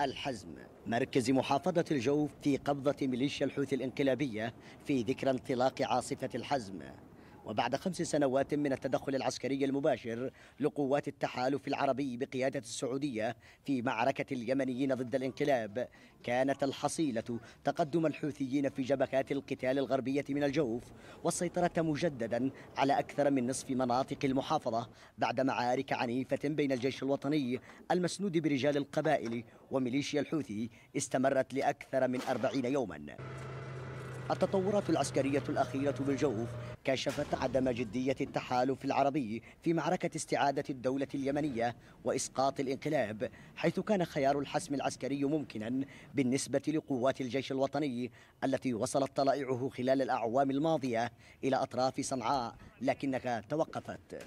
الحزم مركز محافظة الجوف في قبضة ميليشيا الحوثي الانقلابية في ذكرى انطلاق عاصفة الحزم وبعد خمس سنوات من التدخل العسكري المباشر لقوات التحالف العربي بقيادة السعودية في معركة اليمنيين ضد الانقلاب كانت الحصيلة تقدم الحوثيين في جبهات القتال الغربية من الجوف والسيطرة مجددا على أكثر من نصف مناطق المحافظة بعد معارك عنيفة بين الجيش الوطني المسنود برجال القبائل وميليشيا الحوثي استمرت لأكثر من أربعين يوما التطورات العسكرية الأخيرة بالجوف كشفت عدم جدية التحالف العربي في معركة استعادة الدولة اليمنية وإسقاط الانقلاب حيث كان خيار الحسم العسكري ممكنا بالنسبة لقوات الجيش الوطني التي وصلت طلائعه خلال الأعوام الماضية إلى أطراف صنعاء لكنها توقفت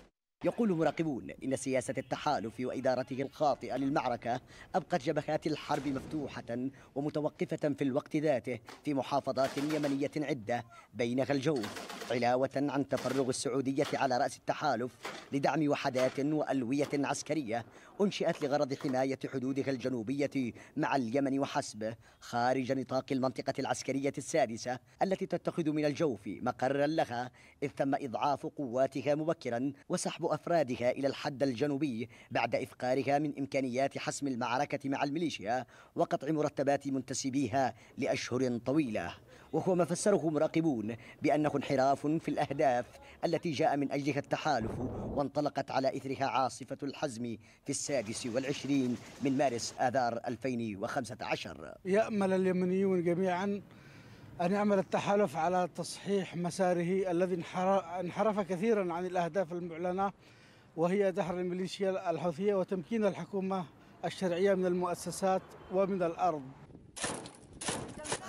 يقول مراقبون إن سياسة التحالف وإدارته الخاطئة للمعركة أبقت جبهات الحرب مفتوحة ومتوقفة في الوقت ذاته في محافظات يمنية عدة بينها الجوف علاوة عن تفرغ السعودية على رأس التحالف لدعم وحدات وألوية عسكرية أنشئت لغرض حماية حدودها الجنوبية مع اليمن وحسب خارج نطاق المنطقة العسكرية السادسة التي تتخذ من الجوف مقرا لها إذ تم إضعاف قواتها مبكرا وسحب أفرادها إلى الحد الجنوبي بعد إفقارها من إمكانيات حسم المعركة مع الميليشيا وقطع مرتبات منتسبيها لأشهر طويلة وهو ما فسره مراقبون بأنه انحراف اختلاف في الأهداف التي جاء من أجلها التحالف وانطلقت على إثرها عاصفة الحزم في السادس والعشرين من مارس آذار 2015 يأمل اليمنيون جميعا أن يعمل التحالف على تصحيح مساره الذي انحرف كثيرا عن الأهداف المعلنة وهي دحر الميليشيا الحوثية وتمكين الحكومة الشرعية من المؤسسات ومن الأرض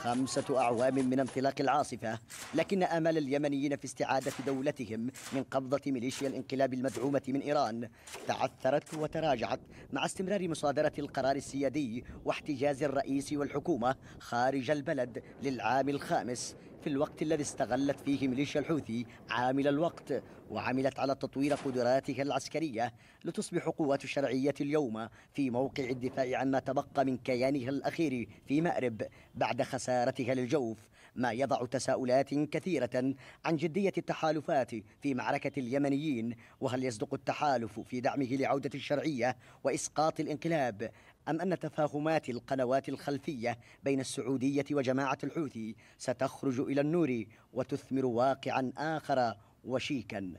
خمسة أعوام من انطلاق العاصفة لكن آمال اليمنيين في استعادة دولتهم من قبضة ميليشيا الانقلاب المدعومة من إيران تعثرت وتراجعت مع استمرار مصادرة القرار السيادي واحتجاز الرئيس والحكومة خارج البلد للعام الخامس في الوقت الذي استغلت فيه ميليشيا الحوثي عامل الوقت وعملت على تطوير قدراتها العسكرية لتصبح قوات الشرعية اليوم في موقع الدفاع عما تبقى من كيانها الأخير في مأرب بعد خسارتها للجوف ما يضع تساؤلات كثيرة عن جدية التحالفات في معركة اليمنيين وهل يصدق التحالف في دعمه لعودة الشرعية وإسقاط الانقلاب أم أن تفاهمات القنوات الخلفية بين السعودية وجماعة الحوثي ستخرج إلى النور وتثمر واقعا آخر وشيكا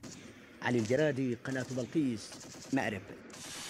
علي الجرادي قناة بلقيس مأرب